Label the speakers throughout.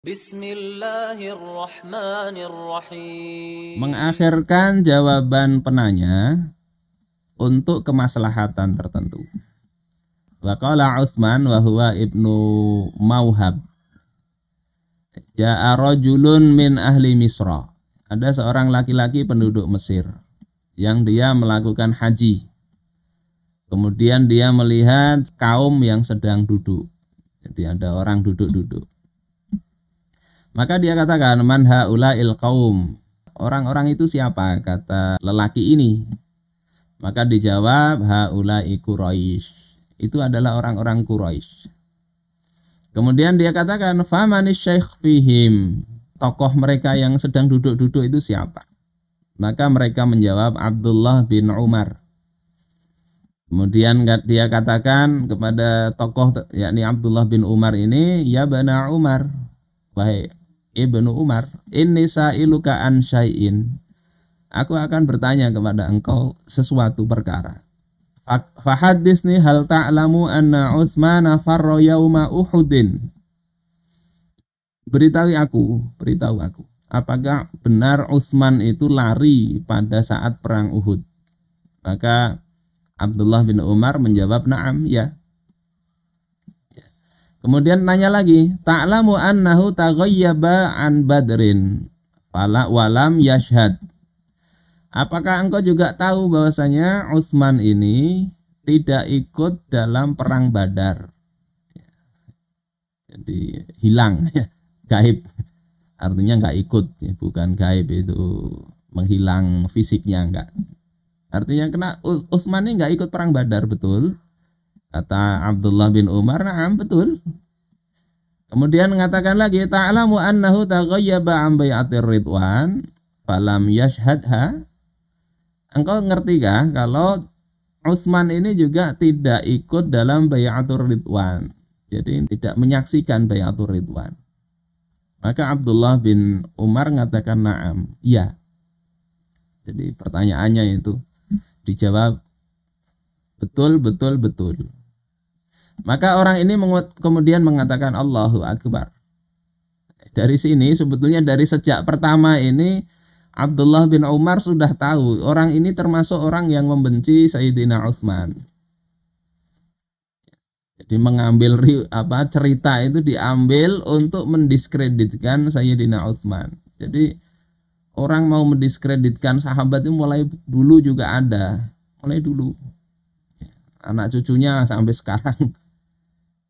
Speaker 1: Bismillahirrahmanirrahim. Mengakhirkan jawaban penanya untuk kemaslahatan tertentu. Wa qala Utsman wa huwa ibnu Mauhab. Ja'a rajulun min ahli Misra. Ada seorang laki-laki penduduk Mesir yang dia melakukan haji. Kemudian dia melihat kaum yang sedang duduk. Jadi ada orang duduk-duduk maka dia katakan man il qaum. Orang-orang itu siapa? Kata lelaki ini. Maka dijawab haulai Quraisy. Itu adalah orang-orang Quraisy. Kemudian dia katakan famanis syekh fihim. Tokoh mereka yang sedang duduk-duduk itu siapa? Maka mereka menjawab Abdullah bin Umar. Kemudian dia katakan kepada tokoh yakni Abdullah bin Umar ini, "Ya bana Umar, wahai Ibnu Umar, ini sa'iluka an syai'in." Aku akan bertanya kepada engkau sesuatu perkara. Fahadisni hal ta'lamu anna Utsman farra yauma Uhudin. Beritahu aku, beritahu aku. Apakah benar Utsman itu lari pada saat perang Uhud? Maka Abdullah bin Umar menjawab, "Na'am, ya." Kemudian nanya lagi, ta'lamu annahu taghayyaba an badrin fala walam yashhad. Apakah engkau juga tahu bahwasanya Utsman ini tidak ikut dalam perang Badar? Ya. Jadi hilang ya. gaib. Artinya nggak ikut ya. bukan gaib itu menghilang fisiknya enggak. Artinya kena Utsman ini nggak ikut perang Badar betul, Kata Abdullah bin Umar, "Na'am, betul." Kemudian mengatakan lagi, "Ta'lamu annahu taghayyaba 'an bai'atir ridwan falam yashhadha." Engkau ngerti kah kalau Utsman ini juga tidak ikut dalam bai'atur ridwan. Jadi tidak menyaksikan bai'atur ridwan. Maka Abdullah bin Umar mengatakan, "Na'am." Iya. Jadi pertanyaannya itu dijawab betul betul betul maka orang ini kemudian mengatakan Allahu Akbar. Dari sini sebetulnya dari sejak pertama ini Abdullah bin Umar sudah tahu orang ini termasuk orang yang membenci Sayyidina Utsman. Jadi mengambil apa cerita itu diambil untuk mendiskreditkan Sayyidina Utsman. Jadi orang mau mendiskreditkan sahabat itu mulai dulu juga ada, mulai dulu. Anak cucunya sampai sekarang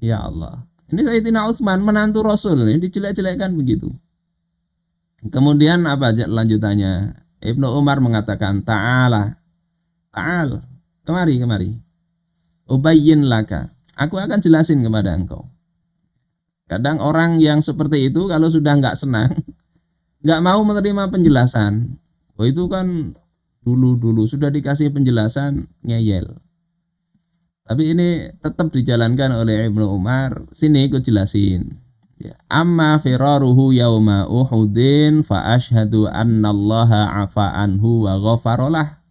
Speaker 1: Ya Allah. Ini Sayyidina Utsman menantu Rasul ini dicelek-celekkan begitu. Kemudian apa lanjutannya? Ibnu Umar mengatakan ta'ala. Ta'al. Kemari, kemari. Ubayyin laka. Aku akan jelasin kepada engkau. Kadang orang yang seperti itu kalau sudah nggak senang, nggak mau menerima penjelasan. Oh itu kan dulu-dulu sudah dikasih penjelasan ngeyel. Tapi ini tetap dijalankan oleh Ibnu Umar. Sini ikut jelasin. Ya. Amma firaruhu yauma Uhudin fa ashhadu annallaha afa anhu wa ghafarolah.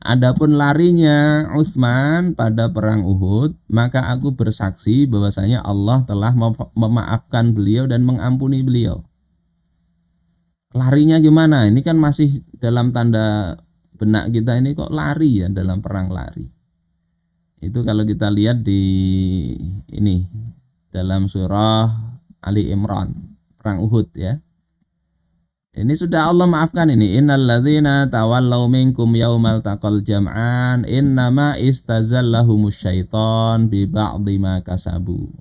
Speaker 1: Adapun larinya Utsman pada perang Uhud, maka aku bersaksi bahwasanya Allah telah memaafkan beliau dan mengampuni beliau. Larinya gimana? Ini kan masih dalam tanda benak kita ini kok lari ya dalam perang lari itu kalau kita lihat di ini dalam surah Ali Imran perang Uhud ya ini sudah Allah maafkan ini innalladzina tawallau minkum yaumal taqal jam'an innama istazallahumus syaitan bi ba'dhi ma kasabu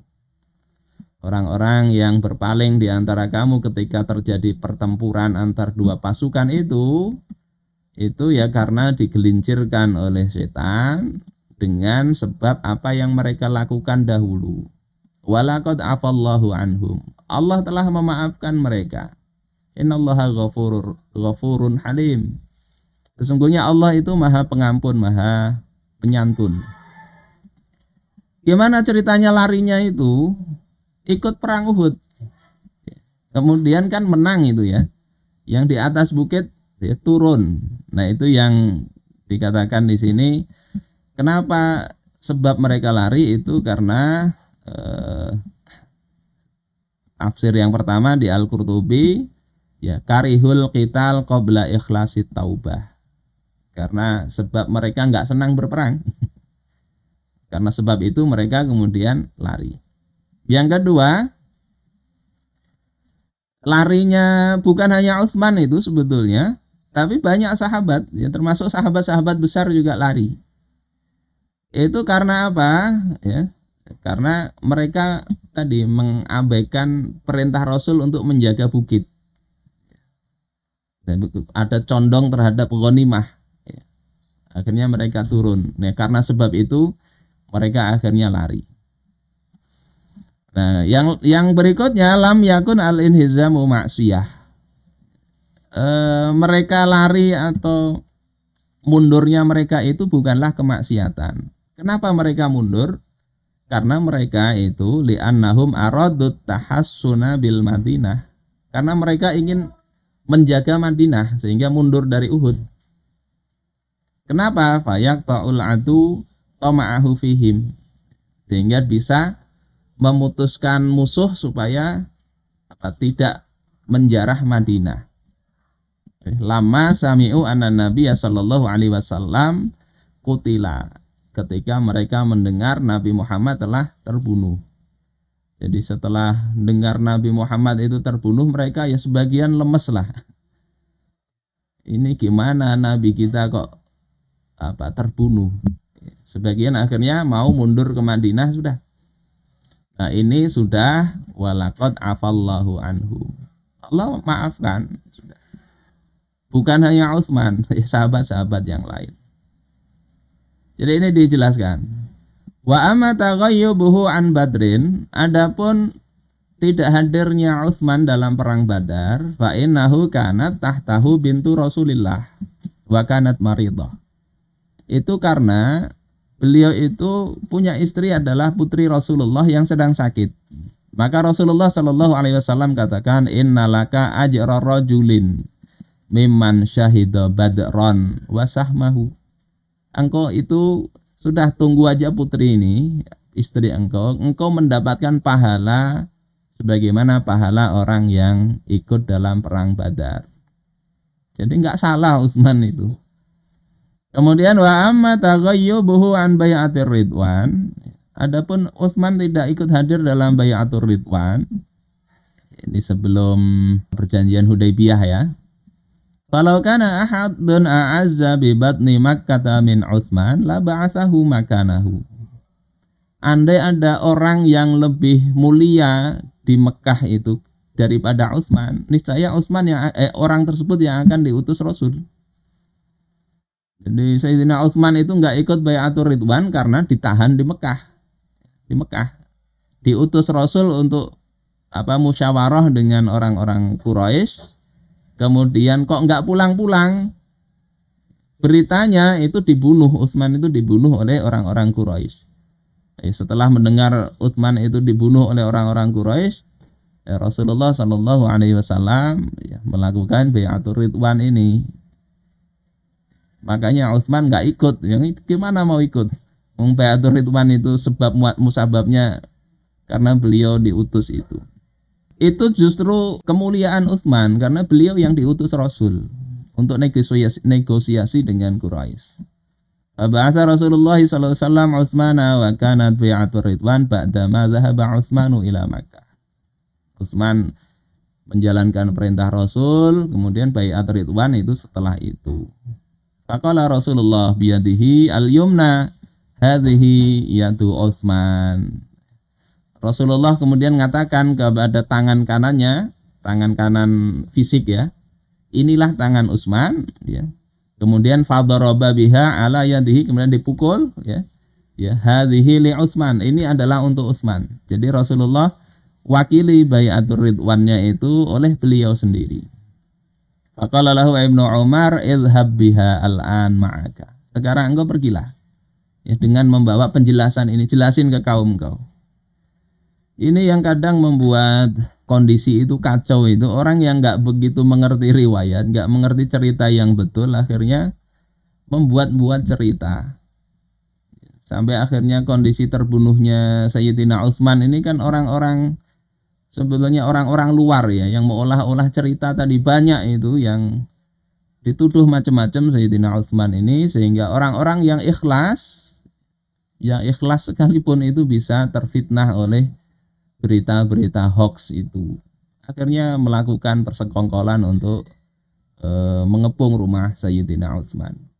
Speaker 1: Orang-orang yang berpaling di antara kamu ketika terjadi pertempuran antar dua pasukan itu itu ya karena digelincirkan oleh setan dengan sebab apa yang mereka lakukan dahulu. Walakad afallahu anhum. Allah telah memaafkan mereka. Innallaha ghafurur ghafurun halim. Sesungguhnya Allah itu Maha Pengampun, Maha Penyantun. Gimana ceritanya larinya itu? Ikut perang Uhud. Kemudian kan menang itu ya. Yang di atas bukit ya, turun. Nah, itu yang dikatakan di sini Kenapa sebab mereka lari itu karena eh, tafsir yang pertama di Al-Qurtubi ya karihul qital qabla ikhlasi taubah. Karena sebab mereka nggak senang berperang. karena sebab itu mereka kemudian lari. Yang kedua, larinya bukan hanya Utsman itu sebetulnya, tapi banyak sahabat ya termasuk sahabat-sahabat besar juga lari. Itu karena apa? Ya, karena mereka tadi mengabaikan perintah Rasul untuk menjaga bukit. Ada condong terhadap ghanimah. Ya. Akhirnya mereka turun. Nah, karena sebab itu mereka akhirnya lari. Nah, yang yang berikutnya lam yakun al inhizamu maksiyah. E, mereka lari atau mundurnya mereka itu bukanlah kemaksiatan. Kenapa mereka mundur? Karena mereka itu li'annahum aradut tahassuna bil Madinah. Karena mereka ingin menjaga Madinah sehingga mundur dari Uhud. Kenapa? Fayak ta'ul adu toma'ahu fihim. Sehingga bisa memutuskan musuh supaya apa, tidak menjarah Madinah. Lama sami'u anan Nabi sallallahu alaihi wasallam kutila ketika mereka mendengar Nabi Muhammad telah terbunuh. Jadi setelah dengar Nabi Muhammad itu terbunuh mereka ya sebagian lemes lah. Ini gimana Nabi kita kok apa terbunuh? Sebagian akhirnya mau mundur ke Madinah sudah. Nah ini sudah walakot afallahu anhu. Allah maafkan. Bukan hanya Utsman, sahabat-sahabat yang lain. Jadi ini dijelaskan. Wa amata ghayyubuhu an Badrin, adapun tidak hadirnya Utsman dalam perang Badar, fa innahu kanat tahtahu bintu Rasulillah wa kanat maridah. Itu karena beliau itu punya istri adalah putri Rasulullah yang sedang sakit. Maka Rasulullah Shallallahu Alaihi Wasallam katakan, Innalaka ajra rajulin mimman syahida badron sahmahu engkau itu sudah tunggu aja putri ini, istri engkau, engkau mendapatkan pahala sebagaimana pahala orang yang ikut dalam perang Badar. Jadi nggak salah Utsman itu. Kemudian wa amma taghayyubuhu an bayatir ridwan. Adapun Utsman tidak ikut hadir dalam bai'atur ridwan. Ini sebelum perjanjian Hudaybiyah ya. Falau kana ahadun a'azza bi batni kata min Utsman la ba'asahu makanahu. Andai ada orang yang lebih mulia di Mekah itu daripada Utsman, niscaya Utsman yang eh, orang tersebut yang akan diutus Rasul. Jadi Sayyidina Utsman itu nggak ikut bayatur Ridwan karena ditahan di Mekah. Di Mekah. Diutus Rasul untuk apa musyawarah dengan orang-orang Quraisy Kemudian kok nggak pulang-pulang? Beritanya itu dibunuh, Utsman itu dibunuh oleh orang-orang Quraisy. Eh, setelah mendengar Utsman itu dibunuh oleh orang-orang Quraisy, eh, Rasulullah Shallallahu Alaihi Wasallam ya, melakukan bayatul ridwan ini. Makanya Utsman nggak ikut. Yang gimana mau ikut? Bayatul ridwan itu sebab muat musababnya karena beliau diutus itu. Itu justru kemuliaan Uthman karena beliau yang diutus Rasul untuk negosiasi, negosiasi dengan Quraisy. Bahasa Rasulullah sallallahu alaihi wasallam wa kanat bai'atur Ridwan ba'da ma dhahaba Utsmanu ila Makkah. Utsman menjalankan perintah Rasul, kemudian bai'at Ridwan itu setelah itu. Faqala Rasulullah biyadihi al-yumna hadhihi yadu Utsman. Rasulullah kemudian mengatakan kepada tangan kanannya, tangan kanan fisik ya. Inilah tangan Utsman ya. Kemudian fadharaba biha ala yadihi kemudian dipukul ya. Ya, hadhihi li Utsman. Ini adalah untuk Utsman. Jadi Rasulullah wakili bayatul ridwannya itu oleh beliau sendiri. Faqala lahu Ibnu Umar ilhab biha al-an ma'aka. Sekarang engkau pergilah. Ya, dengan membawa penjelasan ini jelasin ke kaum kau ini yang kadang membuat kondisi itu kacau itu orang yang nggak begitu mengerti riwayat, nggak mengerti cerita yang betul, akhirnya membuat-buat cerita. Sampai akhirnya kondisi terbunuhnya Sayyidina Utsman ini kan orang-orang sebetulnya orang-orang luar ya yang mengolah-olah cerita tadi banyak itu yang dituduh macam-macam Sayyidina Utsman ini sehingga orang-orang yang ikhlas yang ikhlas sekalipun itu bisa terfitnah oleh berita-berita hoax itu akhirnya melakukan persekongkolan untuk e, mengepung rumah Sayyidina Utsman.